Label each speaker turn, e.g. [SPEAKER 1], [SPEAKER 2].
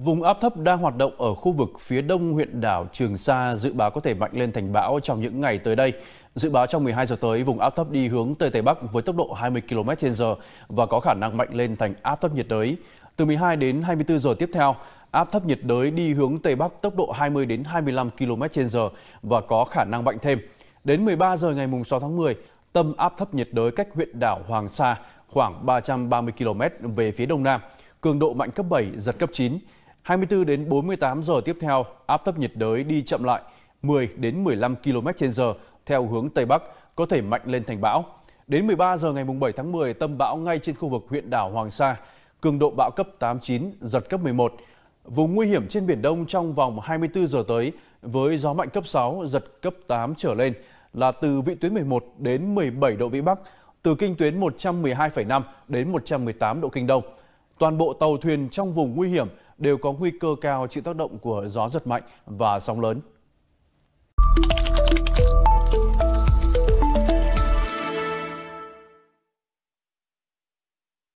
[SPEAKER 1] Vùng áp thấp đang hoạt động ở khu vực phía đông huyện đảo Trường Sa dự báo có thể mạnh lên thành bão trong những ngày tới đây. Dự báo trong 12 giờ tới, vùng áp thấp đi hướng Tây Tây Bắc với tốc độ 20 km h và có khả năng mạnh lên thành áp thấp nhiệt đới. Từ 12 đến 24 giờ tiếp theo, áp thấp nhiệt đới đi hướng Tây Bắc tốc độ 20 đến 25 km h và có khả năng mạnh thêm. Đến 13 giờ ngày 6 tháng 10, tâm áp thấp nhiệt đới cách huyện đảo Hoàng Sa khoảng 330 km về phía đông nam, cường độ mạnh cấp 7, giật cấp 9, 24 đến 48 giờ tiếp theo, áp thấp nhiệt đới đi chậm lại 10 đến 15 km/h theo hướng Tây Bắc, có thể mạnh lên thành bão. Đến 13 giờ ngày 7 tháng 10, tâm bão ngay trên khu vực huyện đảo Hoàng Sa, cường độ bão cấp 8-9, giật cấp 11. Vùng nguy hiểm trên Biển Đông trong vòng 24 giờ tới với gió mạnh cấp 6, giật cấp 8 trở lên là từ vị tuyến 11 đến 17 độ Vĩ Bắc, từ kinh tuyến 112,5 đến 118 độ Kinh Đông. Toàn bộ tàu thuyền trong vùng nguy hiểm đều có nguy cơ cao chịu tác động của gió giật mạnh và sóng lớn.